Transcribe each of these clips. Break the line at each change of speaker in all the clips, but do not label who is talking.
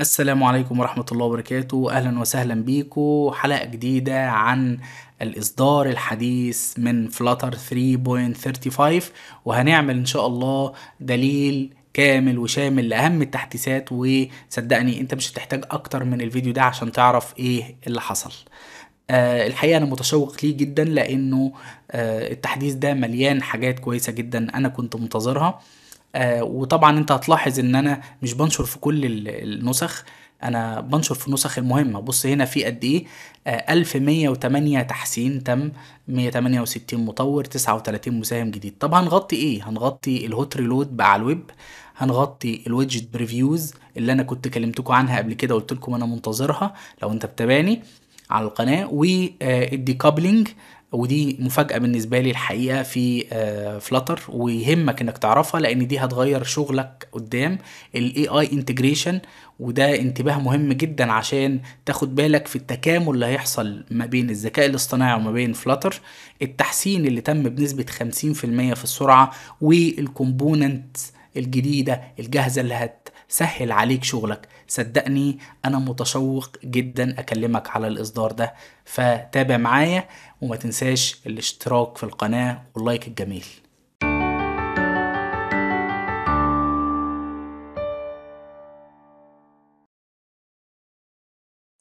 السلام عليكم ورحمة الله وبركاته أهلا وسهلا بيكم حلقة جديدة عن الإصدار الحديث من فلاتر 3.35 وهنعمل إن شاء الله دليل كامل وشامل لأهم التحديثات وصدقني أنت مش هتحتاج أكتر من الفيديو ده عشان تعرف إيه اللي حصل أه الحقيقه انا متشوق ليه جدا لانه أه التحديث ده مليان حاجات كويسه جدا انا كنت منتظرها آه، وطبعا انت هتلاحظ ان انا مش بنشر في كل النسخ انا بنشر في النسخ المهمه بص هنا في قد ايه 1108 آه، تحسين تم 168 مطور 39 مساهم جديد طب هنغطي ايه هنغطي الهوت ريلود بقى على الويب هنغطي الويدجت بريفيوز اللي انا كنت كلمتكم عنها قبل كده قلت لكم انا منتظرها لو انت بتابعني على القناه والديكابلنج آه، ودي مفاجأة بالنسبة لي الحقيقة في فلاتر آه، ويهمك انك تعرفها لان دي هتغير شغلك قدام الاي اي انتجريشن وده انتباه مهم جدا عشان تاخد بالك في التكامل اللي هيحصل ما بين الذكاء الاصطناعي وما بين فلاتر التحسين اللي تم بنسبة 50% في السرعة والكومبوننت الجديدة الجاهزة اللي هت سهل عليك شغلك صدقني انا متشوق جدا اكلمك على الاصدار ده فتابع معايا وما تنساش الاشتراك في القناه واللايك الجميل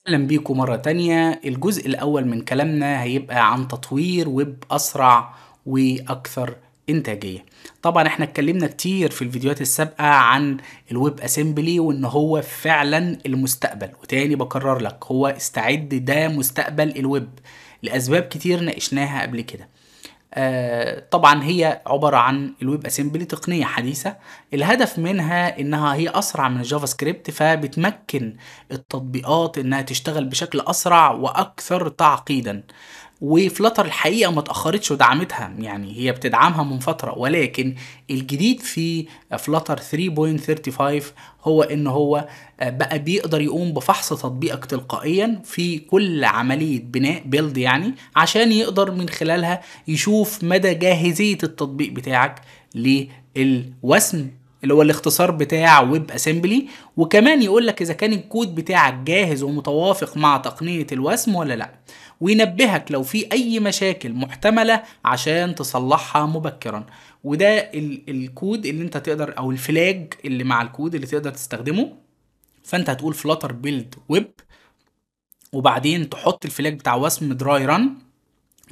اهلا بيكم مرة تانية الجزء الاول من كلامنا هيبقى عن تطوير ويب اسرع واكثر انتاجيه طبعا احنا اتكلمنا كتير في الفيديوهات السابقه عن الويب اسمبلي وان هو فعلا المستقبل وتاني بكرر لك هو استعد ده مستقبل الويب لاسباب كتير ناقشناها قبل كده آه طبعا هي عباره عن الويب اسمبلي تقنيه حديثه الهدف منها انها هي اسرع من الجافا سكريبت فبتمكن التطبيقات انها تشتغل بشكل اسرع واكثر تعقيدا وفلتر الحقيقه ما اتاخرتش ودعمتها يعني هي بتدعمها من فتره ولكن الجديد في فلتر 3.35 هو ان هو آه، بقى بيقدر يقوم بفحص تطبيقك تلقائيا في كل عمليه بناء بيلد يعني عشان يقدر من خلالها يشوف مدى جاهزيه التطبيق بتاعك للوسم اللي هو الاختصار بتاع ويب اسمبلي وكمان يقول لك اذا كان الكود بتاعك جاهز ومتوافق مع تقنيه الوسم ولا لا وينبهك لو في اي مشاكل محتمله عشان تصلحها مبكرا وده ال الكود اللي انت تقدر او الفلاج اللي مع الكود اللي تقدر تستخدمه فانت هتقول فلاتر بيلد ويب وبعدين تحط الفلاج بتاع وسم دراي ران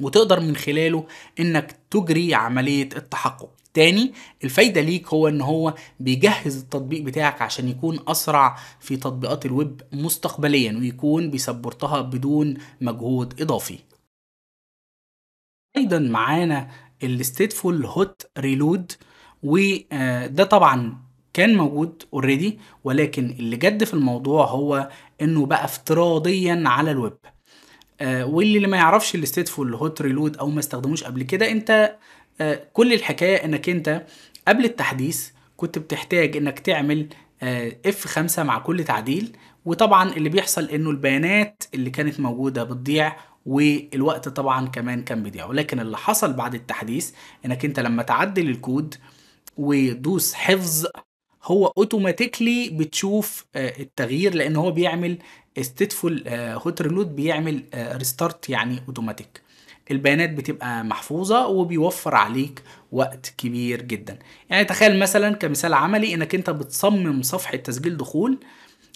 وتقدر من خلاله انك تجري عمليه التحقق تاني الفايدة ليك هو ان هو بيجهز التطبيق بتاعك عشان يكون اسرع في تطبيقات الويب مستقبليا ويكون بيسبورتها بدون مجهود اضافي ايضا معانا الستيتفول هوت ريلود وده طبعا كان موجود اوريدي ولكن اللي جد في الموضوع هو انه بقى افتراضيا على الويب آه، واللي ما يعرفش الستيتفول هوت ريلود او ما استخدموش قبل كده انت آه، كل الحكايه انك انت قبل التحديث كنت بتحتاج انك تعمل اف آه، 5 مع كل تعديل وطبعا اللي بيحصل انه البيانات اللي كانت موجوده بتضيع والوقت طبعا كمان كان بيضيع ولكن اللي حصل بعد التحديث انك انت لما تعدل الكود وتدوس حفظ هو اوتوماتيكلي بتشوف آه، التغيير لان هو بيعمل ستيتفول هوت ريلود بيعمل ريستارت يعني اوتوماتيك البيانات بتبقى محفوظة وبيوفر عليك وقت كبير جدا يعني تخيل مثلا كمثال عملي انك انت بتصمم صفحة تسجيل دخول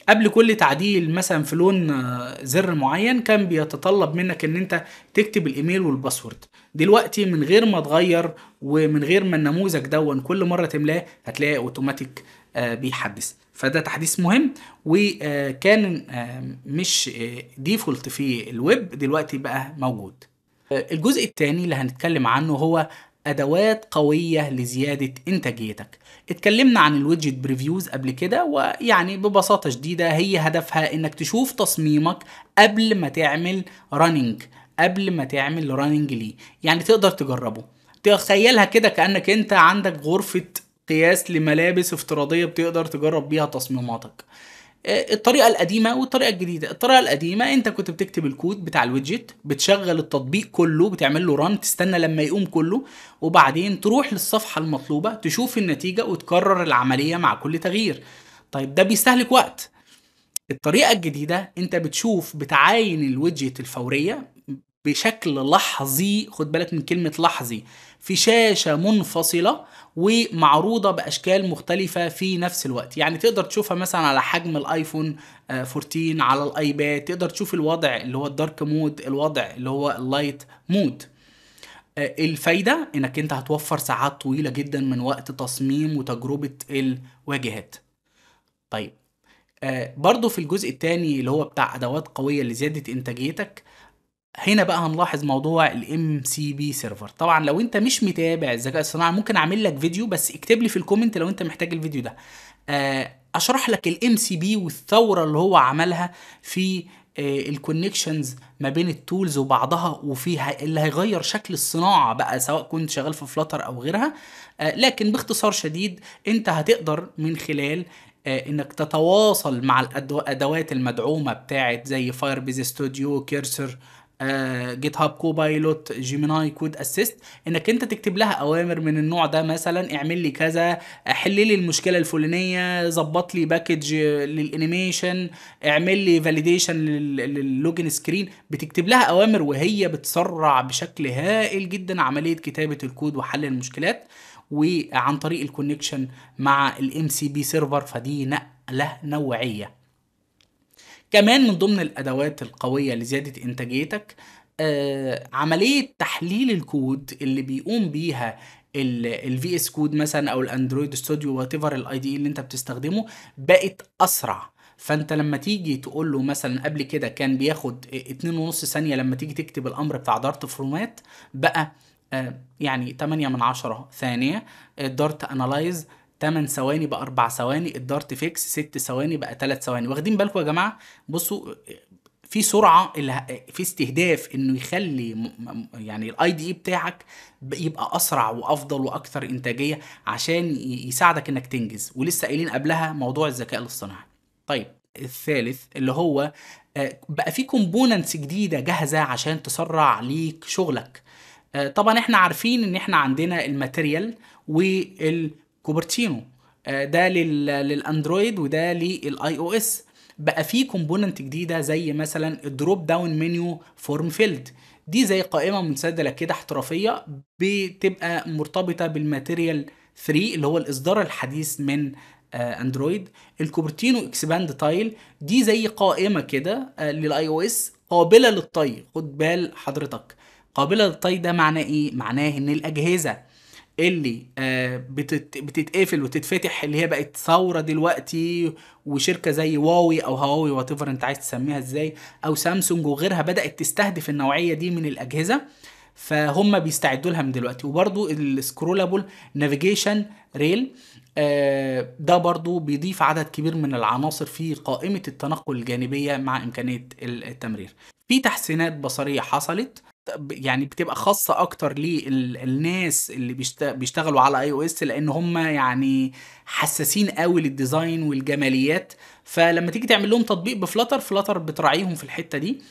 قبل كل تعديل مثلا في لون آه، زر معين كان بيتطلب منك ان انت تكتب الايميل والباسورد دلوقتي من غير ما تغير ومن غير ما النموذج دون كل مره تملاه هتلاقي اوتوماتيك آه، بيحدث فده تحديث مهم وكان آه، مش ديفولت في الويب دلوقتي بقى موجود الجزء الثاني اللي هنتكلم عنه هو ادوات قويه لزياده انتاجيتك اتكلمنا عن الويدجت بريفيوز قبل كده ويعني ببساطه شديده هي هدفها انك تشوف تصميمك قبل ما تعمل رننج قبل ما تعمل رننج ليه يعني تقدر تجربه تخيلها كده كانك انت عندك غرفه قياس لملابس افتراضيه بتقدر تجرب بيها تصميماتك آه، الطريقه القديمه والطريقه الجديده الطريقه القديمه انت كنت بتكتب الكود بتاع الويدجت بتشغل التطبيق كله بتعمل له ران تستنى لما يقوم كله وبعدين تروح للصفحه المطلوبه تشوف النتيجه وتكرر العمليه مع كل تغيير طيب ده بيستهلك وقت الطريقه الجديده انت بتشوف بتعاين الويدجت الفوريه بشكل لحظي خد بالك من كلمة لحظي في شاشة منفصلة ومعروضة بأشكال مختلفة في نفس الوقت يعني تقدر تشوفها مثلا على حجم الآيفون 14 آه، على الآيباد تقدر تشوف الوضع اللي هو الدارك مود الوضع اللي هو اللايت آه، مود الفايدة انك انت هتوفر ساعات طويلة جدا من وقت تصميم وتجربة الواجهات طيب آه، برضو في الجزء الثاني اللي هو بتاع ادوات قوية لزيادة انتاجيتك هنا بقى هنلاحظ موضوع الام سي بي سيرفر طبعا لو انت مش متابع الذكاء الصناعي ممكن اعمل لك فيديو بس اكتب لي في الكومنت لو انت محتاج الفيديو ده آه، اشرح لك الام سي بي والثوره اللي هو عملها في آه، الكونكشنز ما بين التولز وبعضها وفيها اللي هيغير شكل الصناعه بقى سواء كنت شغال في فلاتر او غيرها آه، لكن باختصار شديد انت هتقدر من خلال انك تتواصل مع الادوات المدعومه بتاعت زي فاير بيز ستوديو كيرسر جيت هاب كوبايلوت جيميناي كود اسيست انك انت تكتب لها اوامر من النوع ده مثلا اعمل لي كذا حل لي المشكله الفلانيه ظبط لي باكج للانيميشن اعمل لي فاليديشن للوجن سكرين بتكتب لها اوامر وهي بتسرع بشكل هائل جدا عمليه كتابه الكود وحل المشكلات وعن طريق الكونكشن مع الام سي بي سيرفر فدي نقله نوعيه كمان من ضمن الادوات القويه لزياده انتاجيتك آه، عمليه تحليل الكود اللي بيقوم بيها الفي اس كود مثلا او الاندرويد ستوديو وات ايفر الاي دي اللي انت بتستخدمه بقت اسرع فانت لما تيجي تقول له مثلا قبل كده كان بياخد اتنين ونص ثانيه لما تيجي تكتب الامر بتاع دارت فورمات بقى آه، يعني 8 من 10 ثانيه آه، دارت انالايز 8 ثواني بقى 4 ثواني الدارت فيكس 6 ثواني بقى 3 ثواني واخدين بالكم يا جماعه بصوا في سرعه اللي في استهداف انه يخلي يعني الاي دي اي e بتاعك يبقى اسرع وافضل واكثر انتاجيه عشان يساعدك انك تنجز ولسه قايلين قبلها موضوع الذكاء الاصطناعي طيب الثالث اللي هو آه، بقى في كومبوننتس جديده جاهزه عشان تسرع ليك شغلك آه، طبعا احنا عارفين ان احنا عندنا الماتيريال وال كوبرتينو آه، ده للاندرويد وده للاي او اس بقى في كومبوننت جديده زي مثلا الدروب داون منيو فورم فيلد دي زي قائمه منسدله كده احترافيه بتبقى مرتبطه بالماتيريال 3 اللي هو الاصدار الحديث من آه، اندرويد الكوبرتينو اكسباند تايل دي زي قائمه كده آه، للاي او اس قابله للطي خد بال حضرتك قابله للطي ده معناه ايه معناه ان الاجهزه اللي آه، بتتقفل وتتفتح اللي هي بقت ثوره دلوقتي وشركه زي واوي او هواوي وات انت عايز تسميها ازاي او سامسونج وغيرها بدات تستهدف النوعيه دي من الاجهزه فهم بيستعدوا لها من دلوقتي وبرضو السكرولابل نافيجيشن آه، ريل ده برضو بيضيف عدد كبير من العناصر في قائمة التنقل الجانبية مع إمكانية التمرير في تحسينات بصرية حصلت يعني بتبقى خاصه اكتر للناس اللي بيشتغلوا على اي او اس لان هم يعني حساسين قوي للديزاين والجماليات فلما تيجي تعمل لهم تطبيق بفلتر فلتر بتراعيهم في الحته دي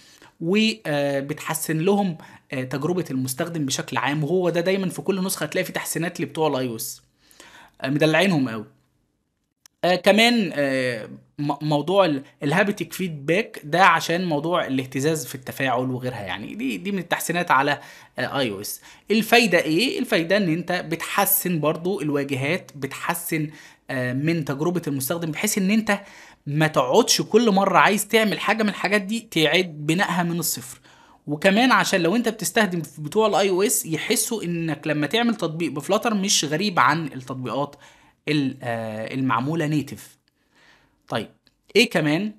وبتحسن آه، لهم آه، تجربه المستخدم بشكل عام وهو ده دايما في كل نسخه هتلاقي في تحسينات لبتوع الاي او آه، اس مدلعينهم قوي آه كمان موضوع الهابتك فيدباك ده عشان موضوع الاهتزاز في التفاعل وغيرها يعني دي دي من التحسينات على اي او اس الفايده ايه الفايده ان انت بتحسن برضو الواجهات بتحسن آه، من تجربه المستخدم بحيث ان انت ما تقعدش كل مره عايز تعمل حاجه من الحاجات دي تعيد بنائها من الصفر وكمان عشان لو انت بتستخدم بتوع الاي او اس يحسوا انك لما تعمل تطبيق بفلاتر مش غريب عن التطبيقات آه، المعموله نيتف طيب ايه كمان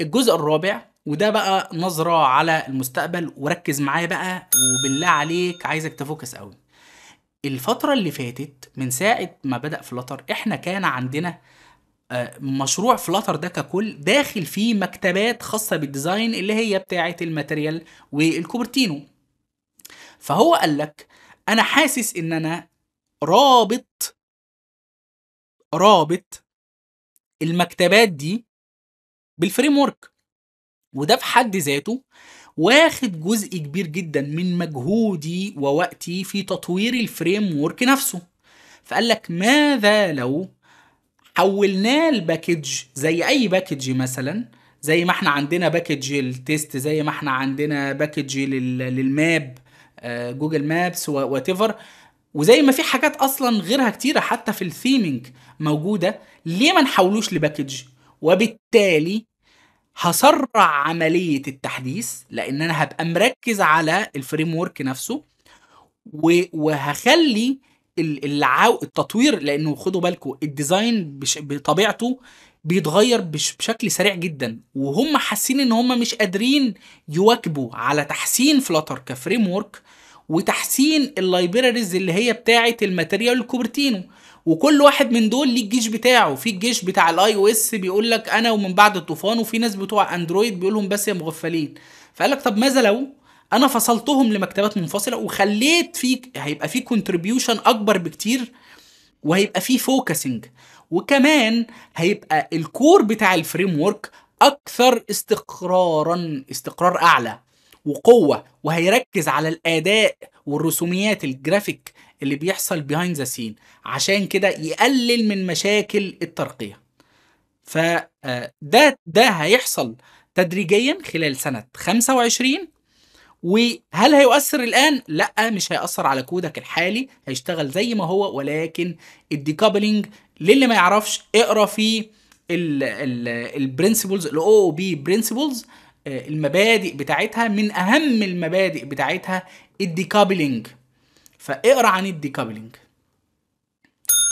الجزء الرابع وده بقى نظرة على المستقبل وركز معايا بقى وبالله عليك عايزك تفوكس قوي الفترة اللي فاتت من ساعة ما بدأ فلتر احنا كان عندنا آه، مشروع فلاتر ده ككل داخل فيه مكتبات خاصة بالديزاين اللي هي بتاعة الماتريال والكوبرتينو فهو قال لك انا حاسس ان انا رابط رابط المكتبات دي بالفريم ورك وده في حد ذاته واخد جزء كبير جدا من مجهودي ووقتي في تطوير الفريم ورك نفسه فقال لك ماذا لو حولناه لباكج زي اي باكج مثلا زي ما احنا عندنا باكج التيست زي ما احنا عندنا باكج للماب آه، جوجل مابس وات ايفر وزي ما في حاجات اصلا غيرها كتيره حتى في الثيمينج موجوده ليه ما نحولوش لباكج وبالتالي هسرع عمليه التحديث لان انا هبقى مركز على الفريم ورك نفسه وهخلي التطوير لانه خدوا بالكم الديزاين بطبيعته بيتغير بشكل سريع جدا وهم حاسين ان هم مش قادرين يواكبوا على تحسين فلاتر كفريم ورك وتحسين اللايبراريز اللي هي بتاعه الماتيريال الكوبرتينو وكل واحد من دول ليه الجيش بتاعه في الجيش بتاع الاي او اس بيقول لك انا ومن بعد الطوفان وفي ناس بتوع اندرويد بيقول لهم بس يا مغفلين فقال لك طب ماذا لو انا فصلتهم لمكتبات منفصله وخليت في هيبقى في كونتريبيوشن اكبر بكتير وهيبقى في فوكسنج وكمان هيبقى الكور بتاع الفريم ورك اكثر استقرارا استقرار اعلى وقوه وهيركز على الاداء والرسوميات الجرافيك اللي بيحصل بيهايند ذا سين عشان كده يقلل من مشاكل الترقيه فده آه، ده هيحصل تدريجيا خلال سنه 25 وهل هيؤثر الان لا مش هيأثر على كودك الحالي هيشتغل زي ما هو ولكن الديكابلينج للي ما يعرفش اقرا فيه البرنسبلز الاو او بي برنسبلز آه، المبادئ بتاعتها من اهم المبادئ بتاعتها الديكابلينج فاقرا عن الديكابلينج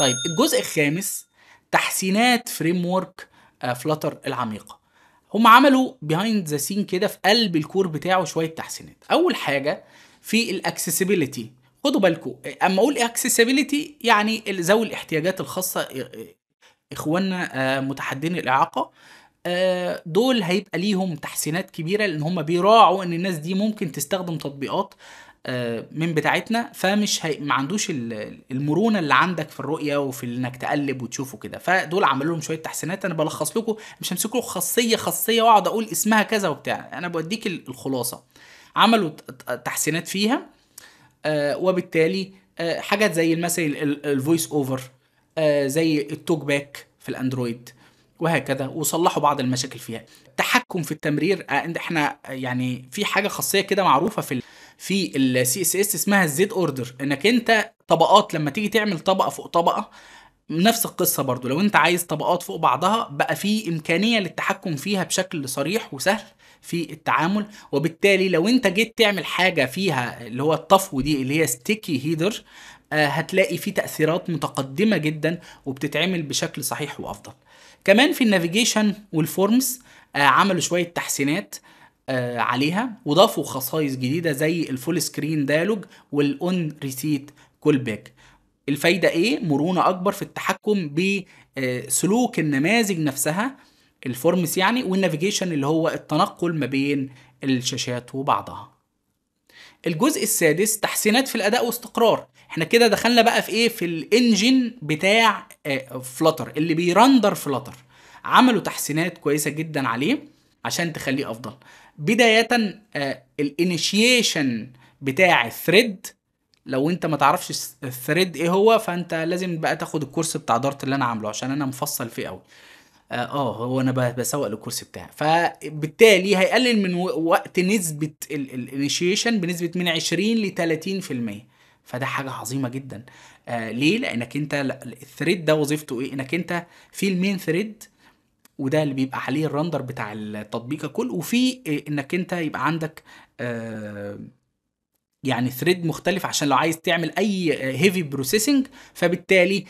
طيب الجزء الخامس تحسينات فريم ورك فلتر آه، العميقه هم عملوا بيهايند ذا سين كده في قلب الكور بتاعه شويه تحسينات اول حاجه في الاكسسبيليتي خدوا بالكم آه، اما اقول اكسسبيليتي يعني ذوي الاحتياجات الخاصه اخواننا متحدين الاعاقه آه، دول هيبقى ليهم تحسينات كبيره لان هم بيراعوا ان الناس دي ممكن تستخدم تطبيقات آه، من بتاعتنا فمش هي... ما عندوش المرونه اللي عندك في الرؤيه وفي انك تقلب وتشوفه كده فدول عملوا لهم شويه تحسينات انا بلخص لكم مش همسك لكم خاصيه خاصيه واقعد اقول اسمها كذا وبتاع انا بوديك الخلاصه عملوا تحسينات فيها آه، وبالتالي حاجات زي مثلا الفويس اوفر زي التوك باك في الاندرويد وهكذا وصلحوا بعض المشاكل فيها تحكم في التمرير آه، احنا يعني في حاجه خاصيه كده معروفه في في السي اس اس اسمها الزيد اوردر انك انت طبقات لما تيجي تعمل طبقه فوق طبقه نفس القصة برضو لو انت عايز طبقات فوق بعضها بقى في امكانية للتحكم فيها بشكل صريح وسهل في التعامل وبالتالي لو انت جيت تعمل حاجة فيها اللي هو الطفو دي اللي هي ستيكي هيدر آه، هتلاقي فيه تأثيرات متقدمة جدا وبتتعمل بشكل صحيح وأفضل كمان في النافيجيشن والفورمز آه، عملوا شوية تحسينات آه، عليها وضافوا خصائص جديدة زي الفول سكرين ديالوج والأون ريسيت كول باك الفايدة إيه؟ مرونة أكبر في التحكم بسلوك النماذج نفسها الفورمس يعني والنافيجيشن اللي هو التنقل ما بين الشاشات وبعضها الجزء السادس تحسينات في الاداء واستقرار احنا كده دخلنا بقى في ايه في الانجن بتاع فلتر آه، اللي بيرندر فلتر عملوا تحسينات كويسه جدا عليه عشان تخليه افضل بدايه آه، الانيشيشن بتاع الثريد لو انت ما تعرفش الثريد ايه هو فانت لازم بقى تاخد الكورس بتاع دارت اللي انا عامله عشان انا مفصل فيه قوي آه،, اه هو انا بسوق للكرسي بتاعي فبالتالي هيقلل من وقت نسبه الانيشيشن بنسبه من 20 ل 30% فده حاجه عظيمه جدا آه ليه لانك انت الثريد ده وظيفته ايه انك انت في المين ثريد وده اللي بيبقى عليه الرندر بتاع التطبيق ككل وفي آه، انك انت يبقى عندك آه يعني ثريد مختلف عشان لو عايز تعمل اي هيفي آه، بروسيسنج فبالتالي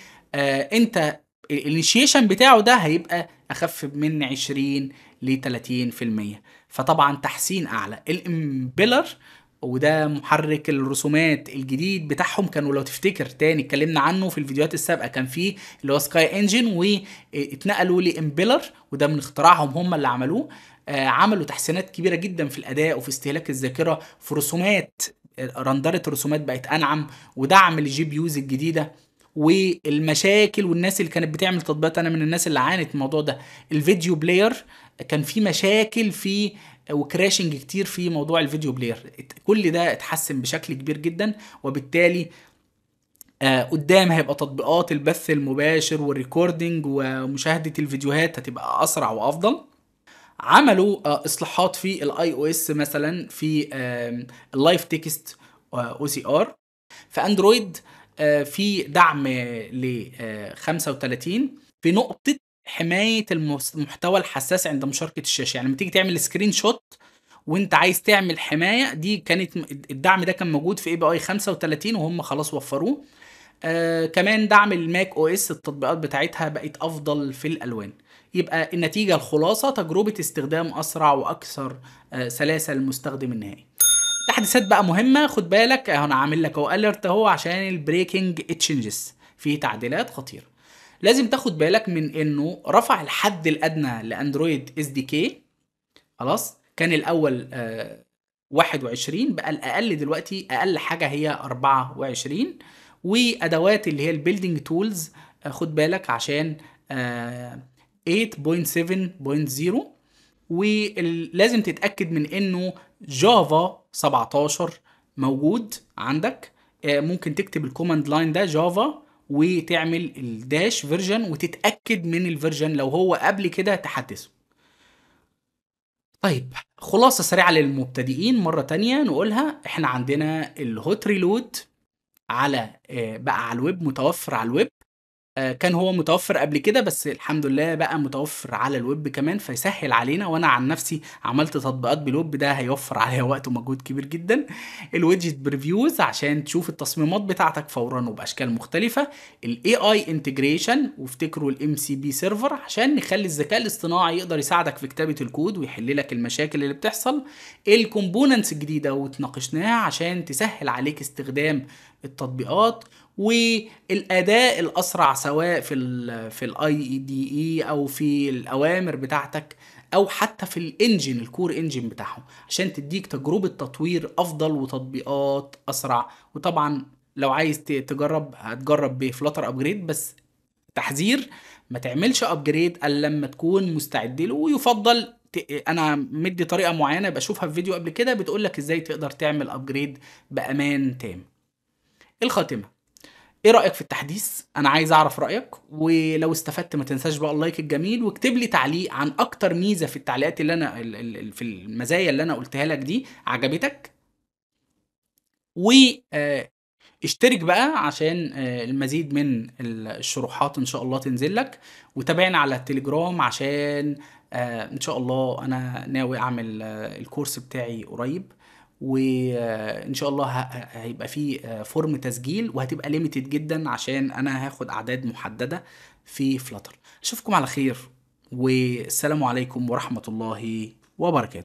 انت الانيشيشن بتاعه ده هيبقى اخف من 20 ل 30% فطبعا تحسين اعلى الامبيلر وده محرك الرسومات الجديد بتاعهم كانوا لو تفتكر تاني اتكلمنا عنه في الفيديوهات السابقه كان فيه اللي هو سكاي انجن واتنقلوا لامبيلر وده من اختراعهم هم اللي عملوه آه عملوا تحسينات كبيره جدا في الاداء وفي استهلاك الذاكره في رسومات آه، رندره الرسومات بقت انعم ودعم الجي بيوز الجديده والمشاكل والناس اللي كانت بتعمل تطبيقات انا من الناس اللي عانت الموضوع ده الفيديو بلاير كان في مشاكل في وكراشنج كتير في موضوع الفيديو بلاير كل ده اتحسن بشكل كبير جدا وبالتالي آه قدام هيبقى تطبيقات البث المباشر والريكوردنج ومشاهده الفيديوهات هتبقى اسرع وافضل عملوا آه اصلاحات في الاي او اس مثلا في اللايف تكست او سي ار في اندرويد آه، في دعم ل 35 آه، في نقطه حمايه المحتوى الحساس عند مشاركه الشاشه يعني لما تيجي تعمل سكرين شوت وانت عايز تعمل حمايه دي كانت الدعم ده كان موجود في اي بي اي 35 وهم خلاص وفروه آه كمان دعم الماك او اس التطبيقات بتاعتها بقت افضل في الالوان يبقى النتيجه الخلاصه تجربه استخدام اسرع واكثر آه سلاسه للمستخدم النهائي تحديثات بقى مهمه خد بالك اهو انا عامل لك اهو اليرت اهو عشان البريكنج تشينجز في تعديلات خطيره لازم تاخد بالك من انه رفع الحد الادنى لاندرويد اس دي كي خلاص كان الاول آه 21 بقى الاقل دلوقتي اقل حاجه هي 24 وادوات اللي هي البيلدنج تولز آه، خد بالك عشان آه 8.7.0 ولازم تتاكد من انه جافا 17 موجود عندك آه، ممكن تكتب الكوماند لاين ده جافا وتعمل الداش فيرجن وتتاكد من الفيرجن لو هو قبل كده تحدثه طيب خلاصة سريعة للمبتدئين مرة تانية نقولها احنا عندنا الهوت ريلود على آه، بقى على الويب متوفر على الويب آه، كان هو متوفر قبل كده بس الحمد لله بقى متوفر على الويب كمان فيسهل علينا وانا عن نفسي عملت تطبيقات بالويب ده هيوفر عليا وقت ومجهود كبير جدا الويدجت بريفيوز عشان تشوف التصميمات بتاعتك فورا وباشكال مختلفه الاي اي انتجريشن وافتكروا الام سي بي سيرفر عشان نخلي الذكاء الاصطناعي يقدر يساعدك في كتابه الكود ويحل لك المشاكل اللي بتحصل الكومبوننتس الجديده وتناقشناها عشان تسهل عليك استخدام التطبيقات والاداء الاسرع سواء في الـ في الاي دي اي e او في الاوامر بتاعتك او حتى في الانجن الكور انجن بتاعهم عشان تديك تجربه تطوير افضل وتطبيقات اسرع وطبعا لو عايز تجرب هتجرب بفلاتر ابجريد بس تحذير ما تعملش ابجريد الا لما تكون مستعد له ويفضل انا مدي طريقه معينه بشوفها في فيديو قبل كده بتقول لك ازاي تقدر تعمل ابجريد بامان تام الخاتمه ايه رايك في التحديث انا عايز اعرف رايك ولو استفدت ما تنساش بقى اللايك الجميل واكتب لي تعليق عن اكتر ميزه في التعليقات اللي انا في المزايا اللي انا قلتها لك دي عجبتك و آه، اشترك بقى عشان آه، المزيد من الشروحات ان شاء الله تنزل لك وتابعنا على التليجرام عشان آه، ان شاء الله انا ناوي اعمل الكورس بتاعي قريب وان شاء الله هيبقى في آه، فورم تسجيل وهتبقى ليميتد جدا عشان انا هاخد اعداد محدده في فلاتر اشوفكم على خير والسلام عليكم ورحمه الله وبركاته